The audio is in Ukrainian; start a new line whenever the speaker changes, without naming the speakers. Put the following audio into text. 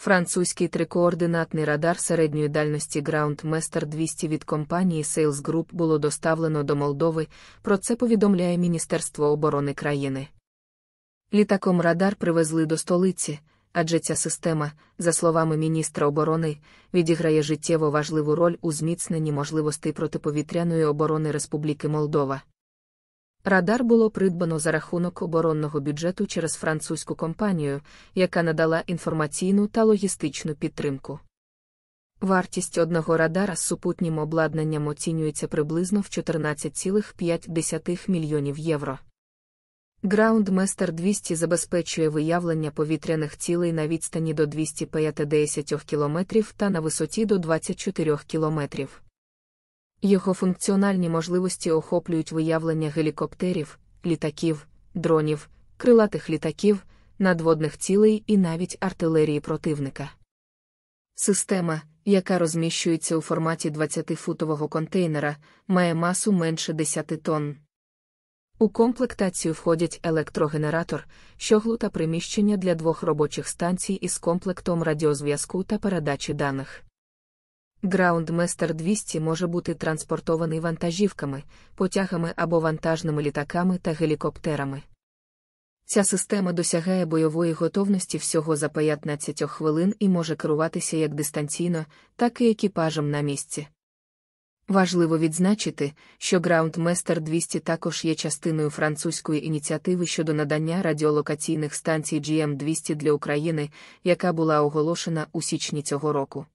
Французький трикоординатний радар середньої дальності Ground Master 200 від компанії Sales Group було доставлено до Молдови, про це повідомляє Міністерство оборони країни. Літаком Радар привезли до столиці, адже ця система, за словами міністра оборони, відіграє життєво важливу роль у зміцненні можливостей протиповітряної оборони Республіки Молдова. Радар було придбано за рахунок оборонного бюджету через французьку компанію, яка надала інформаційну та логістичну підтримку. Вартість одного радара з супутнім обладнанням оцінюється приблизно в 14,5 мільйонів євро. Граундместер 200 забезпечує виявлення повітряних цілей на відстані до 250 км та на висоті до 24 кілометрів. Його функціональні можливості охоплюють виявлення гелікоптерів, літаків, дронів, крилатих літаків, надводних цілей і навіть артилерії противника. Система, яка розміщується у форматі 20-футового контейнера, має масу менше 10 тонн. У комплектацію входять електрогенератор, щоглу та приміщення для двох робочих станцій із комплектом радіозв'язку та передачі даних. Граундместер 200 може бути транспортований вантажівками, потягами або вантажними літаками та гелікоптерами. Ця система досягає бойової готовності всього за 15 хвилин і може керуватися як дистанційно, так і екіпажем на місці. Важливо відзначити, що Граундместер 200 також є частиною французької ініціативи щодо надання радіолокаційних станцій GM200 для України, яка була оголошена у січні цього року.